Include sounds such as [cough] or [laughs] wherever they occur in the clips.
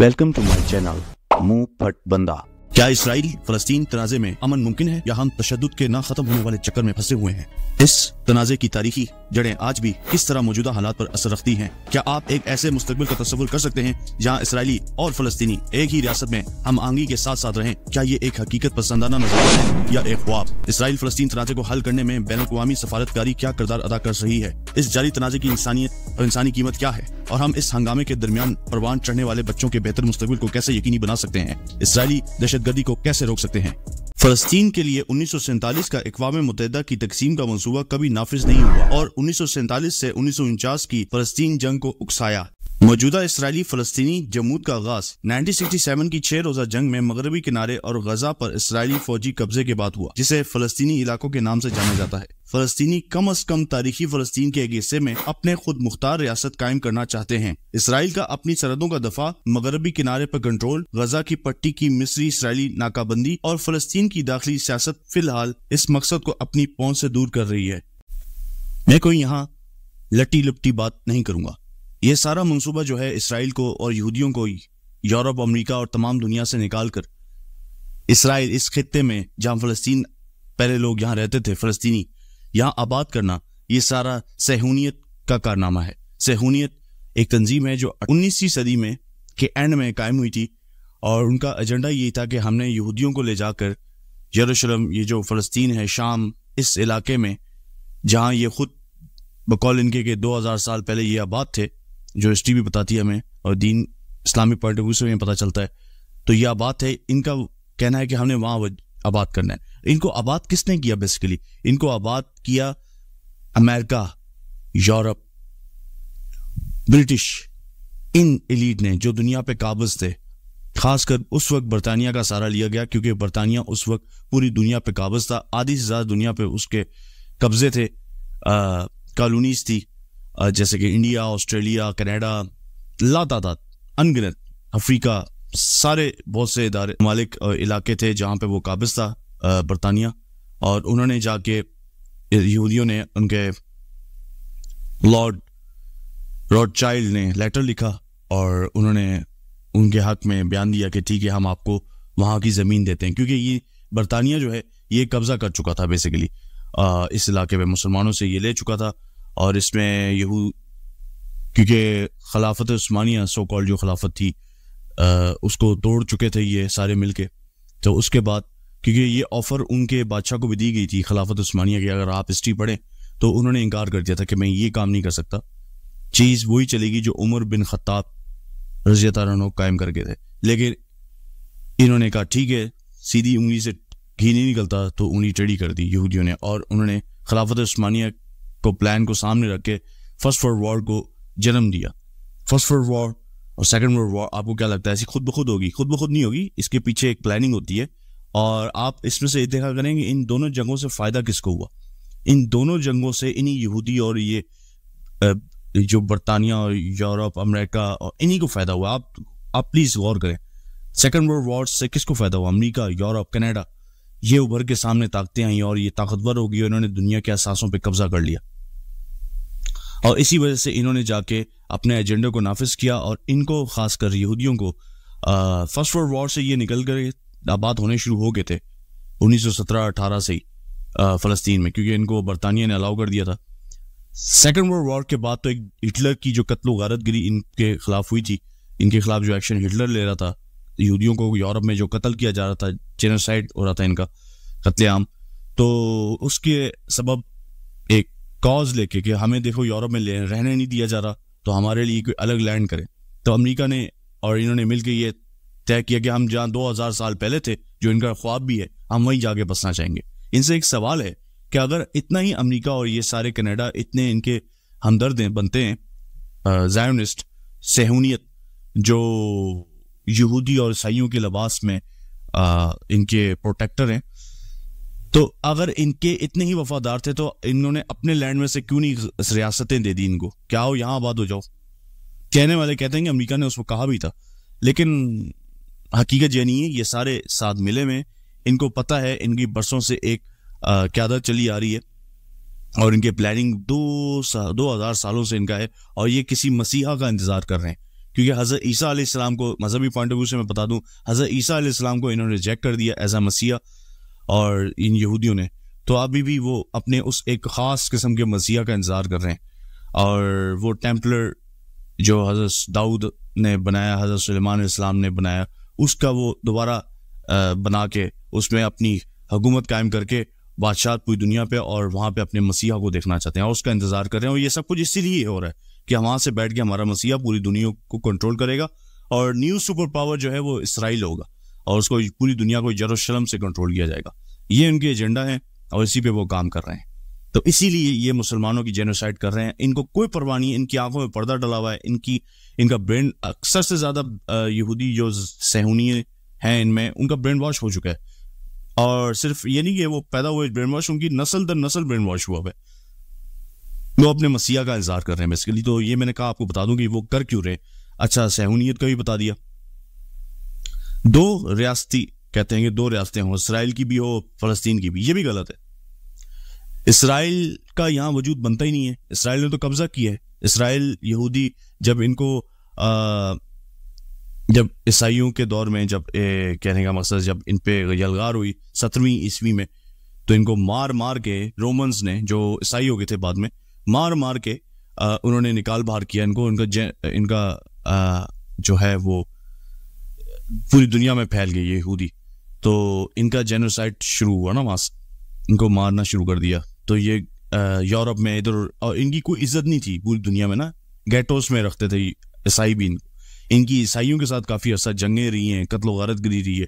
welcome to my channel मुंह फट बंदा क्या इसराइल फलस्तीन तनाजे में अमन मुमकिन है या हम तशद के ना खत्म होने वाले चक्कर में फंसे हुए हैं इस तनाजे की तारीखी जड़ें आज भी किस तरह मौजूदा हालात पर असर रखती हैं क्या आप एक ऐसे मुस्तबिल का तस्वर कर सकते हैं जहां इसराइली और फलस्तीनी एक ही रियासत में हम आंगी के साथ साथ रहें क्या ये एक हकीकत पसंदाना नजरिया है या एक ख्वाब इसराइल फलस्तीन तनाजे को हल करने में बैन अवी सफारतकारी क्या करदार अदा कर रही है इस जारी तनाजे की इंसानियत और इंसानी कीमत क्या है और हम इस हंगामे के दरमियान परवान चढ़ने वाले बच्चों के बेहतर मुस्तबिल को कैसे यकीनी बना सकते हैं इसराइली दहशत गदी को कैसे रोक सकते हैं फलस्तीन के लिए उन्नीस का इकवाम मुतहदा की तकसीम का मनसूबा कभी नाफिज नहीं हुआ और उन्नीस से उन्नीस की फलस्तीन जंग को उकसाया मौजूदा इसराइली फलस्तीनी जमूद का आगाज 1967 की छह रोजा जंग में मगरबी किनारे और गजा पर इसराइली फौजी कब्जे के बाद हुआ जिसे फलस्तीनी इलाकों के नाम से जाना जाता है फलस्तीनी कम अज कम तारीखी फलस्तीन के एक हिस्से में अपने खुद मुख्तार रियासत कायम करना चाहते हैं इसराइल का अपनी सरहदों का दफा मगरबी किनारे पर कंट्रोल गजा की पट्टी की मिस्री इसराइली नाकाबंदी और फलस्तीन की दाखिली सियासत फिलहाल इस मकसद को अपनी पहुँच ऐसी दूर कर रही है मैं कोई यहाँ लट्टी लुपटी बात नहीं करूंगा ये सारा मंसूबा जो है इसराइल को और यहूदियों को यूरोप अमेरिका और तमाम दुनिया से निकाल कर इसराइल इस खत्े में जहां फ़लस्तीन पहले लोग यहाँ रहते थे फ़लस्तीनी यहां आबाद करना ये सारा सहूनीत का कारनामा है सहूनीत एक तंजीम है जो उन्नीसवीं सदी में के एंड में कायम हुई थी और उनका एजेंडा ये था कि हमने यहूदियों को ले जाकर यरूशलेम ये जो फ़लस्तीन है शाम इस इलाके में जहां ये ख़ुद बकौल इनके के 2000 साल पहले ये आबाद थे जो हिस्ट्री भी बताती है हमें और दीन इस्लामिक पॉइंट ऑफ व्यू से हमें पता चलता है तो यह आबाद है इनका कहना है कि हमने वहाँ आबाद करना है इनको आबाद किसने किया बेसिकली इनको आबाद किया अमेरिका यूरोप ब्रिटिश इन एलीड ने जो दुनिया पे काबज थे खासकर उस वक्त बरतानिया का सहारा लिया गया क्योंकि बरतानिया उस वक्त पूरी दुनिया पे काबज था आधी से ज़्यादा दुनिया पे उसके कब्ज़े थे कॉलोनीज थी जैसे कि इंडिया ऑस्ट्रेलिया कनाडा लातादात अनगिनत अफ्रीका सारे बहुत से इदारे मालिक इलाके थे जहाँ पे वो काबिज था बरतानिया और उन्होंने जाके यहूदियों ने उनके लॉर्ड रॉड चाइल्ड ने लेटर लिखा और उन्होंने उनके हक में बयान दिया कि ठीक है हम आपको वहाँ की ज़मीन देते हैं क्योंकि ये बरतानिया जो है ये कब्ज़ा कर चुका था बेसिकली इस इलाके में मुसलमानों से ये ले चुका था और इसमें यहू क्योंकि खिलाफत उस्मानिया सो कॉल जो खिलाफत थी आ, उसको तोड़ चुके थे ये सारे मिल के तो उसके बाद क्योंकि ये ऑफ़र उनके बादशाह को भी दी गई थी खिलाफत उस्मानिया की अगर आप हिस्ट्री पढ़ें तो उन्होंने इनकार कर दिया था कि मैं ये काम नहीं कर सकता चीज़ वही चलेगी जो उमर बिन खत्ताब रजी तारा कायम करके थे लेकिन इन्होंने कहा ठीक है सीधी उंगली से घी नहीं निकलता तो उंगली टेढ़ी कर दी यहूदियों ने और उन्होंने खिलाफत उस्मानिया को प्लान को सामने रख के फर्स्ट वर्ल्ड वॉर को जन्म दिया फर्स्ट वर्ल्ड वॉर और सेकेंड वर्ल्ड वॉर आपको क्या लगता है ऐसी खुद ब खुद होगी खुद ब खुद नहीं होगी इसके पीछे एक प्लानिंग होती है और आप इसमें से देखा करेंगे इन दोनों जंगों से फ़ायदा किसको हुआ इन दोनों जंगों से इन्हीं यहूदी और ये जो बरतानिया और यूरोप अमेरिका और इन्हीं को फ़ायदा हुआ आप आप प्लीज़ गौर करें सेकेंड वर्ल्ड वॉर से किसको फ़ायदा हुआ अमेरिका यूरोप कनाडा ये उभर के सामने ताकतें आई और ये ताकतवर हो गई इन्होंने दुनिया के असासों पर कब्जा कर लिया और इसी वजह से इन्होंने जाके अपने एजेंडे को नाफिज किया और इनको खासकर यहूदियों को फर्स्ट वर्ल्ड वॉर से ये निकल कर आबाद होने शुरू हो गए थे 1917-18 से ही फ़लस्तीन में क्योंकि इनको बरतानिया ने अलाउ कर दिया था सेकेंड वर्ल्ड वॉर के बाद तो एक हिटलर की जो कत्ल गारत गिरी इनके खिलाफ हुई थी इनके खिलाफ जो एक्शन हिटलर ले रहा था यहूदियों को यूरोप में जो कत्ल किया जा रहा था जेनोसाइड हो रहा था इनका कत्लेआम तो उसके सबब एक कॉज लेके कि हमें देखो यूरोप में रहने नहीं दिया जा रहा तो हमारे लिए कोई अलग लैंड करें तो अमेरिका ने और इन्होंने मिलकर ये तय किया कि हम जहाँ 2000 साल पहले थे जो इनका ख्वाब भी है हम वहीं जाके बसना चाहेंगे इनसे एक सवाल है कि अगर इतना ही अमेरिका और ये सारे कनाडा इतने इनके हमदर्द बनते हैं जायोनिस्ट सेहूनीत जो यहूदी और ईसाइयों के लबास में आ, इनके प्रोटेक्टर हैं तो अगर इनके इतने ही वफादार थे तो इन्होंने अपने लैंड में से क्यों नहीं रियासतें दे दी इनको क्या हो यहाँ आबाद हो जाओ कहने वाले कहते हैं कि अमरीका ने उसको कहा भी था लेकिन हकीकत यह नहीं है ये सारे साथ मिले में इनको पता है इनकी बरसों से एक क्यादत चली आ रही है और इनके प्लानिंग दो सा, दो हज़ार सालों से इनका है और ये किसी मसीहा का इंतज़ार कर रहे हैं क्योंकि हज़रत ईसा आसमाम को मजहबी पॉइंट ऑफ व्यू से मैं बता दूँ हज़रत ईसा आसमाम को इन्होंने रिजेक्ट कर दिया एज आ मसीहा और इन यहूदियों ने तो अभी भी वो अपने उस एक ख़ास किस्म के मसीहा का इंतज़ार कर रहे हैं और वो टेम्पलर जो हज़रत दाऊद ने बनाया हज़रत सलमान इस्लाम ने बनाया उसका वो दोबारा बना के उसमें अपनी हुकूमत कायम करके बादशाह पूरी दुनिया पे और वहाँ पे अपने मसीहा को देखना चाहते हैं और उसका इंतज़ार कर रहे हैं और ये सब कुछ इसीलिए हो रहा है कि हमारा से बैठ के हमारा मसीहा पूरी दुनिया को कंट्रोल करेगा और न्यू सुपर पावर जो है वो इसराइल होगा और उसको पूरी दुनिया को जरूशलम से कंट्रोल किया जाएगा ये उनके एजेंडा है और इसी पे वो काम कर रहे हैं तो इसीलिए ये मुसलमानों की जेनोसाइड कर रहे हैं इनको कोई परवाह नहीं इनकी आंखों में पर्दा डला हुआ है इनकी इनका ब्रेन अक्सर से ज़्यादा यहूदी जो सहूनी हैं इनमें उनका ब्रेन वॉश हो चुका है और सिर्फ ये नहीं कि वो पैदा हुए ब्रेन वॉश उनकी नस्ल दर नस्ल ब्रेन वॉश हुआ है वो अपने मसीहा का इंतजार कर रहे हैं बेसिकली तो ये मैंने कहा आपको बता दूं कि वो कर क्यों रहे अच्छा सहूनीत का भी बता दिया दो रियासती कहते हैं कि दो रियासतें हों इसराइल की भी हो फलस्तीन की भी ये भी गलत है इसराइल का यहाँ वजूद बनता ही नहीं है इसराइल ने तो कब्जा किया है इसराइल यहूदी जब इनको आ, जब ईसाइयों के दौर में जब ए, कहने का मकसद जब इन पे यलगार हुई सत्रहवीं ईस्वी में तो इनको मार मार के रोमन्स ने जो ईसाई हो गए थे बाद में मार मार के आ, उन्होंने निकाल बाहर किया इनको उनका इनका आ, जो है वो पूरी दुनिया में फैल गई यहूदी तो इनका जेनोसाइड शुरू हुआ ना वहाँ इनको मारना शुरू कर दिया तो ये यूरोप में इधर और इनकी कोई इज्जत नहीं थी पूरी दुनिया में ना गेटोस में रखते थे ईसाई भी इनको इनकी ईसाइयों के साथ काफ़ी अर्सा जंगें रही हैं कत्ल वारत गिरी रही है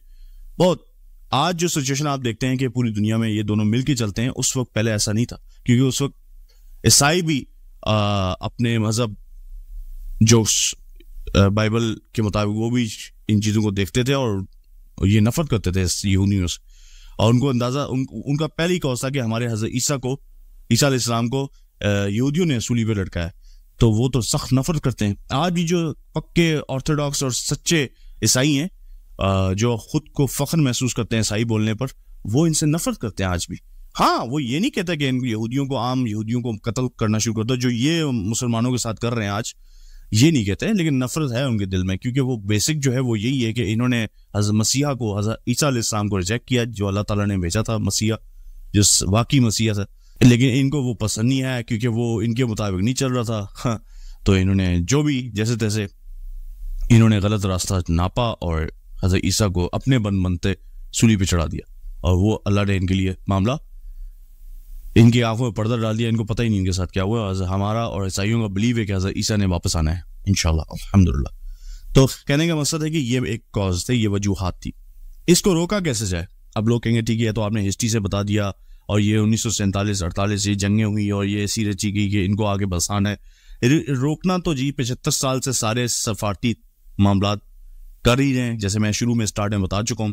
बहुत आज जो सिचुएशन आप देखते हैं कि पूरी दुनिया में ये दोनों मिल के चलते हैं उस वक्त पहले ऐसा नहीं था क्योंकि उस वक्त ईसाई भी आ, अपने मज़हब जो बाइबल के मुताबिक वो भी इन चीज़ों को देखते थे और ये नफरत करते थे इस यूनियों से और उनको अंदाज़ा उन, उनका पहली कौज था कि हमारे हज़रत ईसा को ईसा इस्लाम को यहूदियों ने सूली पर लटकाया तो वो तो सख्त नफरत करते हैं आज भी जो पक्के ऑर्थोडॉक्स और सच्चे ईसाई हैं जो खुद को फ़ख्र महसूस करते हैं ईसाई बोलने पर वो इनसे नफरत करते हैं आज भी हाँ वो ये नहीं कहता कि यहूदियों को आम यहूदियों को कत्ल करना शुरू कर दो जो ये मुसलमानों के साथ कर रहे हैं आज ये नहीं कहते हैं लेकिन नफरत है उनके दिल में क्योंकि वो बेसिक जो है वो यही है कि इन्होंने हजरत मसीहा को हजरत ईसा इस्लाम को रिजेक्ट किया जो अल्लाह ताला ने भेजा था मसीहा जो वाकई मसीहा था लेकिन इनको वो पसंद नहीं आया क्योंकि वो इनके मुताबिक नहीं चल रहा था हाँ, तो इन्होंने जो भी जैसे तैसे इन्होंने गलत रास्ता नापा और हजर ईसा को अपने बन बनते सूली पे चढ़ा दिया और वो अल्लाह ने इनके लिए मामला इनकी आंखों में पर्दा डाल दिया इनको पता ही नहीं इनके साथ क्या हुआ हमारा और ईसाइयों का बिलीव है कि हज़रत ईसा ने वापस आना है इन अलहमदिल्ला तो कहने का मकसद है कि ये एक कॉज थे ये वजूहत थी इसको रोका कैसे जाए अब लोग कहेंगे ठीक है तो आपने हिस्ट्री से बता दिया और ये उन्नीस सौ सैंतालीस अड़तालीस ये जंगें हुई और ये ऐसी रची गई कि इनको आगे बसाना है रोकना तो जी पचहत्तर साल से सारे सफारती मामला कर ही रहे हैं जैसे मैं शुरू में स्टार्ट में बता चुका हूँ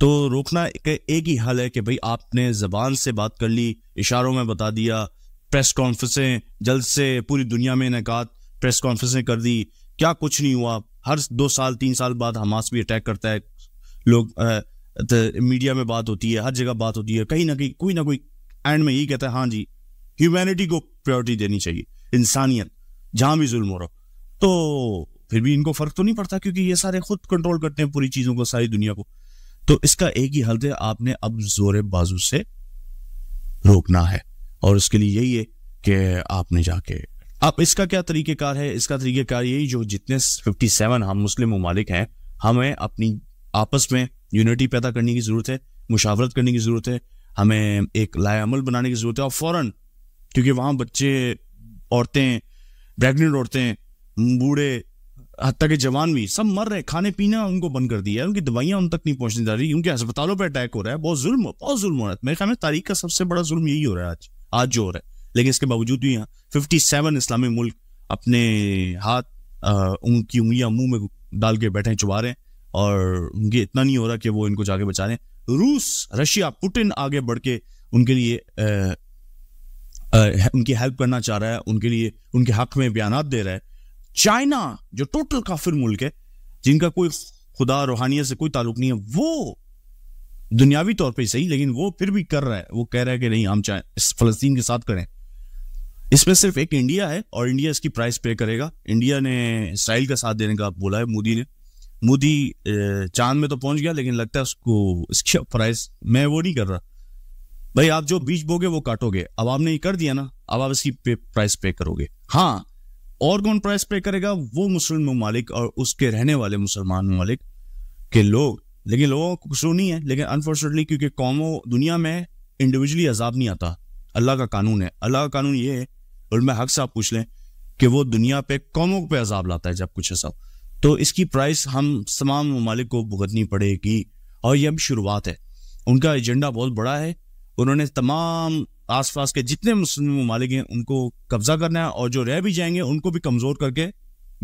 तो रोकना एक ही हल है कि भाई आपने ज़बान से बात कर ली इशारों में बता दिया प्रेस कॉन्फ्रेंसें जल्द से पूरी दुनिया में इनका प्रेस कॉन्फ्रेंसें कर दी क्या कुछ नहीं हुआ हर दो साल तीन साल बाद हमास भी अटैक करता है लोग तो मीडिया में बात होती है हर जगह बात होती है कहीं ना कहीं कोई ना कोई एंड में यही कहता है हाँ जी ह्यूमैनिटी को प्रायोरिटी देनी चाहिए इंसानियत जहाँ भी जुल्म हो रहा तो फिर भी इनको फ़र्क तो नहीं पड़ता क्योंकि ये सारे खुद कंट्रोल करते हैं पूरी चीज़ों को सारी दुनिया को तो इसका एक ही हल है आपने अब जोर बाजू से रोकना है और उसके लिए यही है कि आपने जाके अब इसका क्या तरीक़ेकार है इसका तरीक़ेकार यही जो जितने 57 हम मुस्लिम ममालिक हैं हमें अपनी आपस में यूनिटी पैदा करने की ज़रूरत है मुशावरत करने की ज़रूरत है हमें एक लायामल बनाने की ज़रूरत है और फ़ौर क्योंकि वहाँ बच्चे औरतें प्रेगनेंट औरतें बूढ़े हत्या के जवान भी सब मर रहे खाने पीना उनको बंद कर दिया है उनकी दवाइयाँ उन तक नहीं पहुँचने जा रही उनके अस्पतालों पर अटैक हो रहा है बहुत जुल्म बहुत जुल्म हो रहा है मेरे ख्याल में तारीख का सबसे बड़ा जुल्म यही हो रहा है आज आज जो हो रहा है लेकिन इसके बावजूद भी यहाँ फिफ्टी सेवन इस्लामी मुल्क अपने हाथ उनकी उंगलियाँ मुंह में डाल के बैठे चुबा रहे हैं और उनके इतना नहीं हो रहा कि वो इनको जाके बचा रहे हैं रूस रशिया पुटिन आगे बढ़ के उनके लिए आ, आ, उनकी हेल्प करना चाह रहा है उनके लिए उनके हक में बयान दे रहा है चाइना जो टोटल काफिर मुल्क है जिनका कोई खुदा रूहानिया से कोई ताल्लुक नहीं है वो दुनियावी तौर पे सही लेकिन वो फिर भी कर रहा है वो कह रहा है कि नहीं हम चाहे इस फलस्तीन के साथ करें इसमें सिर्फ एक इंडिया है और इंडिया इसकी प्राइस पे करेगा इंडिया ने इसराइल का साथ देने का बोला है मोदी ने मोदी चांद में तो पहुंच गया लेकिन लगता है उसको इसकी प्राइस मैं वो नहीं कर रहा भाई आप जो बीज बोगे वो काटोगे अब आपने ये कर दिया ना अब आप इसकी पे, प्राइस पे करोगे हाँ और कौन प्राइस पे करेगा वो मुस्लिम ममालिक और उसके रहने वाले मुसलमान ममालिक के लोग लेकिन लोगों को कुछ नहीं है लेकिन अनफॉर्चुनेटली क्योंकि कौमों दुनिया में इंडिविजुअली अजाब नहीं आता अल्लाह का कानून है अल्लाह का कानून ये है और मैं हक से आप पूछ लें कि वो दुनिया पे कौमों पे अजाब लाता है जब कुछ ऐसा तो इसकी प्राइस हम तमाम ममालिक को भुगतनी पड़ेगी और यह अब शुरुआत है उनका एजेंडा बहुत बड़ा है उन्होंने तमाम आसपास के जितने मुस्लिम ममालिक हैं उनको कब्जा करना है और जो रह भी जाएंगे उनको भी कमज़ोर करके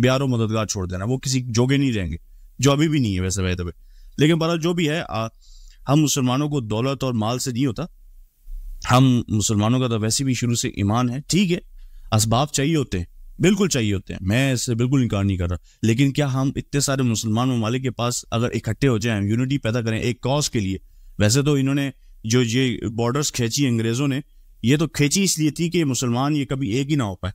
बिहार और मददगार छोड़ देना वो किसी जोगे नहीं रहेंगे जो अभी भी नहीं है वैसे वह तबे लेकिन बड़ा जो भी है आ, हम मुसलमानों को दौलत और माल से नहीं होता हम मुसलमानों का तो वैसे भी शुरू से ईमान है ठीक है इसबाब चाहिए होते हैं बिल्कुल चाहिए होते हैं मैं इससे बिल्कुल इनकार नहीं कर रहा लेकिन क्या हम इतने सारे मुसलमान ममालिक के पास अगर इकट्ठे हो जाए यूनिटी पैदा करें एक कॉज के लिए वैसे तो इन्होंने जो ये बॉर्डर्स खींची अंग्रेज़ों ने ये तो खींची इसलिए थी कि मुसलमान ये कभी एक ही ना हो पाए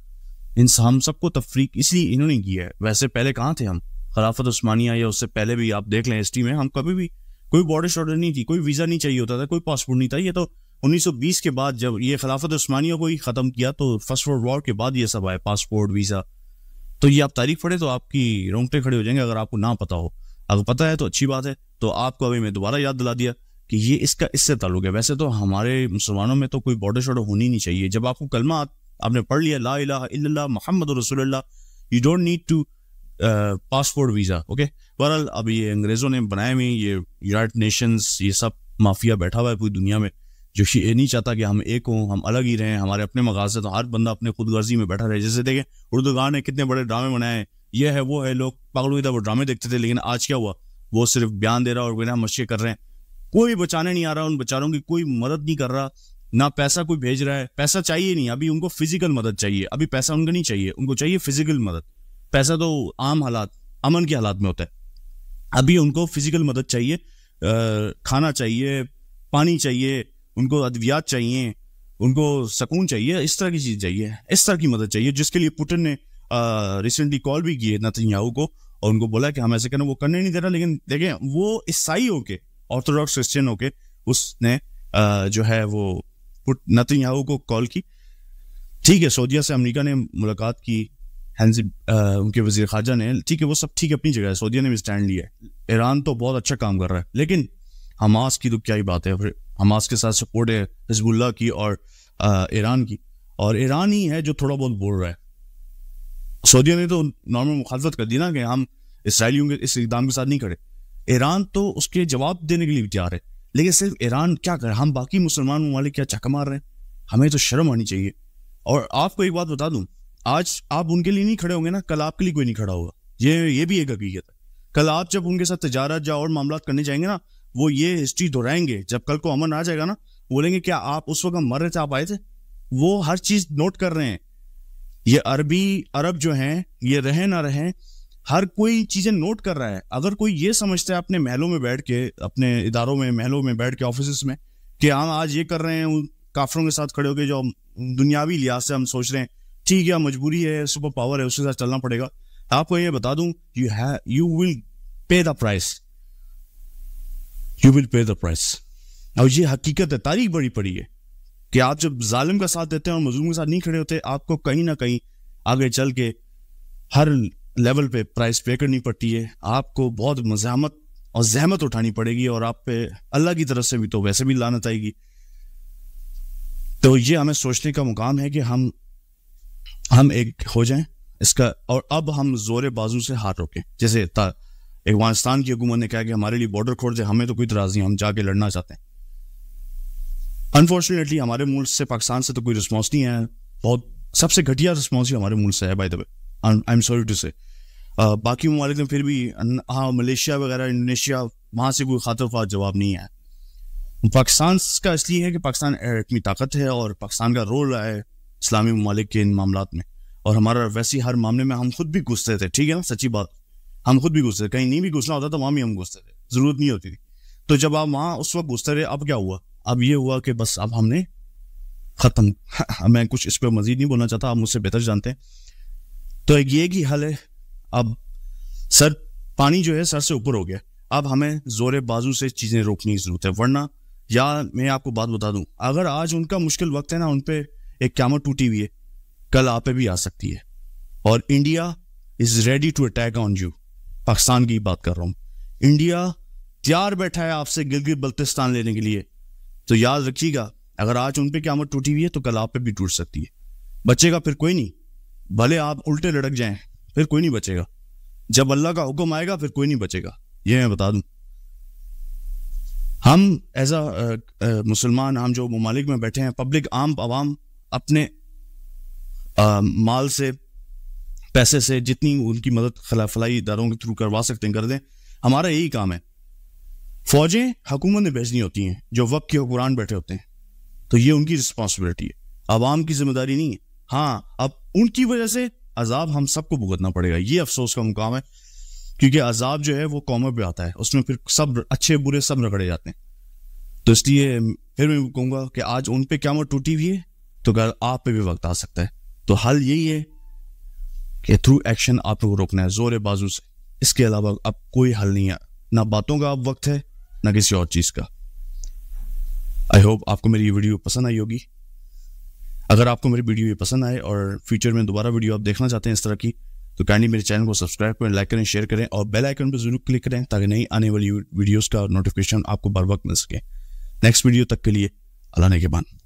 इन हम सबको तफरीक इसलिए इन्होंने की है वैसे पहले कहाँ थे हम खिलाफत उस्मानिया या उससे पहले भी आप देख लें हिस्ट्री में हम कभी भी कोई बॉर्डर शॉर्डर नहीं थी कोई वीज़ा नहीं चाहिए होता था कोई पासपोर्ट नहीं था ये तो 1920 के बाद जब ये खिलाफत उस्मानिया को ही ख़त्म किया तो फर्स्ट वर्ल्ड वॉर के बाद ये सब आए पासपोर्ट वीज़ा तो ये आप तारीख पढ़े तो आपकी रोंगटे खड़े हो जाएंगे अगर आपको ना पता हो अगर पता है तो अच्छी बात है तो आपको अभी मैं दोबारा याद दिला दिया कि ये इसका इससे ताल्लुक है वैसे तो हमारे मुसलमानों में तो कोई बॉर्डर शॉर्डर होनी नहीं चाहिए जब आपको कलमा आपने पढ़ लिया ला इला मोहम्मद रसोल्ला you don't need to passport visa okay बहरहाल अब ये अंग्रेज़ों ने बनाए हुए ये यूनाइट नेशंस ये सब माफिया बैठा हुआ है पूरी दुनिया में जो ये नहीं चाहता कि हम एक हों हम अलग ही रहें हमारे अपने मगाज से तो हर बंदा अपने खुद गर्जी में बैठा रहे जैसे देखें उर्दूगान ने कितने बड़े ड्रामे बनाए ये है वो है लोग पागल हुई था वो ड्रामे देखते थे लेकिन आज क्या हुआ वो सिर्फ बयान दे रहा और बिना मशे कर रहे हैं कोई भी बचाने नहीं आ रहा उन बेचारों की कोई मदद नहीं कर रहा ना पैसा कोई भेज रहा है पैसा चाहिए नहीं अभी उनको फिजिकल मदद चाहिए अभी पैसा उनको नहीं चाहिए उनको चाहिए फिजिकल मदद पैसा तो आम हालात अमन के हालात में होता है अभी उनको फिजिकल मदद चाहिए खाना चाहिए पानी चाहिए उनको अद्वियात चाहिए उनको सुकून चाहिए इस तरह की चीज़ चाहिए इस तरह की मदद चाहिए जिसके लिए पुटिन ने रिसेंटली कॉल भी किए नतन्याहू को और उनको बोला कि हम ऐसे करें वो करने नहीं दे रहा लेकिन देखें वो ईसाई होके ऑर्थोडॉक्स क्रिश्चियन होके उसने जो है वो पुट नतन्याहू को कॉल की ठीक है सऊदिया से अमेरिका ने मुलाकात की हैंजी उनके वजीर खाजा ने ठीक है वो सब ठीक अपनी जगह है सऊदिया ने भी स्टैंड लिया है ईरान तो बहुत अच्छा काम कर रहा है लेकिन हमास की तो क्या ही बात है फिर हमास के साथ सपोर्ट है हिजबुल्ला की और ईरान की और ईरान ही है जो थोड़ा बहुत बोल रहा है सऊदिया ने तो नॉर्मल मुखालफत कर दी ना कि हम इसराइलियों के इस इकदाम के साथ नहीं खड़े ईरान तो उसके जवाब देने के लिए भी तैयार है लेकिन सिर्फ ईरान क्या कर हम बाकी मुसलमान ममालिक क्या चक्का मार रहे हैं हमें तो शर्म आनी चाहिए और आपको एक बात बता दूं आज आप उनके लिए नहीं खड़े होंगे ना कल आपके लिए कोई नहीं खड़ा होगा ये ये भी एक हकीकत है कल आप जब उनके साथ तजारत या और मामला करने जाएंगे ना वो ये हिस्ट्री दोहराएंगे जब कल को अमन आ जाएगा ना बोलेंगे क्या आप उस वक्त मर रहे थे आप आए थे वो हर चीज नोट कर रहे हैं ये अरबी अरब जो हैं ये रहे ना रहे हर कोई चीजें नोट कर रहा है अगर कोई ये समझता है अपने महलों में बैठ के अपने इदारों में महलों में बैठ के ऑफिस में कि हम आज ये कर रहे हैं उन काफरों के साथ खड़े होकर जो दुनियावी लिहाज से हम सोच रहे हैं ठीक है मजबूरी है सुपर पावर है उसके साथ चलना पड़ेगा आपको ये बता दूं यू है you will pay the price you will pay the price और ये हकीकत है तारीख बड़ी पड़ी है कि आप जब जालिम का साथ देते हैं और मजलूम के साथ नहीं खड़े होते आपको कहीं ना कहीं आगे चल के हर लेवल पे प्राइस पे करनी पड़ती है आपको बहुत मजामत और जहमत उठानी पड़ेगी और आप पे अल्लाह की तरफ से भी तो वैसे भी लानत आएगी तो ये हमें सोचने का मुकाम है कि हम हम एक हो जाएं इसका और अब हम जोर बाजू से हाथ रोकें जैसे अफगानिस्तान की हुकूमत ने कहा कि हमारे लिए बॉर्डर खोल दे हमें तो कोई तराज नहीं हम जाके लड़ना चाहते हैं अनफॉर्चुनेटली हमारे मुल्क से पाकिस्तान से तो कोई रिस्पॉन्स नहीं है बहुत सबसे घटिया रिस्पॉन्स ही हमारे मुल्क से है बाई दई एम सॉरी टू से बाकी ममालिक में फिर भी हाँ मलेशिया वगैरह इंडोनेशिया वहाँ से कोई खातर जवाब नहीं आया पाकिस्तान का इसलिए है कि पाकिस्तान एटमी ताकत है और पाकिस्तान का रोल रहा है इस्लामी ममालिक के इन मामला में और हमारा वैसे हर मामले में हम खुद भी घुसते थे ठीक है ना सच्ची बात हम खुद भी घुसते थे कहीं नहीं भी घुसना होता तो वहाँ भी हम घुसते थे ज़रूरत नहीं होती थी तो जब आप वहाँ उस वक्त घुसते रहे अब क्या हुआ अब ये हुआ कि बस अब हमने ख़त्म [laughs] मैं कुछ इस पर मज़ीद नहीं बोलना चाहता आप मुझसे बेहतर जानते हैं तो एक ये कि हल है अब सर पानी जो है सर से ऊपर हो गया अब हमें जोरे बाजू से चीज़ें रोकने की ज़रूरत है वरना या मैं आपको बात बता दूं अगर आज उनका मुश्किल वक्त है ना उन पर एक क्या टूटी हुई है कल आप पे भी आ सकती है और India is ready to attack on you Pakistan की बात कर रहा हूं इंडिया तैयार बैठा है आपसे गिलगित बल्तिस्तान लेने के लिए तो याद रखिएगा अगर आज उन पर क्या टूटी हुई है तो कल आप पे भी टूट सकती है बचेगा फिर कोई नहीं भले आप उल्टे लड़क जाएं फिर कोई नहीं बचेगा जब अल्लाह का हुक्म आएगा फिर कोई नहीं बचेगा ये मैं बता दूं हम एज अ मुसलमान हम जो ममालिक में बैठे हैं पब्लिक आम आवाम अपने आ, माल से पैसे से जितनी उनकी मदद खिलाफ फलाई इदारों के थ्रू करवा सकते हैं कर दें हमारा यही काम है फौजें हुकूमत में भेजनी होती हैं जो वक्त के हुकुरान बैठे होते हैं तो ये उनकी रिस्पॉन्सिबिलिटी है आवाम की जिम्मेदारी नहीं है हाँ अब उनकी वजह से अजाब हम सबको भुगतना पड़ेगा ये अफसोस का मुकाम है क्योंकि अजाब जो है वो कॉमर पर आता है उसमें फिर सब अच्छे बुरे सब रगड़े जाते हैं तो इसलिए फिर मैं कहूँगा कि आज उन पर क्या टूटी हुई है तो अगर आप पे भी वक्त आ सकता है तो हल यही है कि थ्रू एक्शन आप लोग रोकना है जोर बाजू से इसके अलावा अब कोई हल नहीं है ना बातों का अब वक्त है ना किसी और चीज़ का आई होप आपको मेरी वीडियो पसंद आई होगी अगर आपको मेरी वीडियो ये पसंद आए और फ्यूचर में दोबारा वीडियो आप देखना चाहते हैं इस तरह की तो काइंडली मेरे चैनल को सब्सक्राइब करें लाइक करें शेयर करें और बेल आइकन पर जरूर क्लिक करें ताकि नई आने वाली वीडियोज़ का नोटिफिकेशन आपको बर वक्त मिल सके नेक्स्ट वीडियो तक के लिए अल्लाह के बाद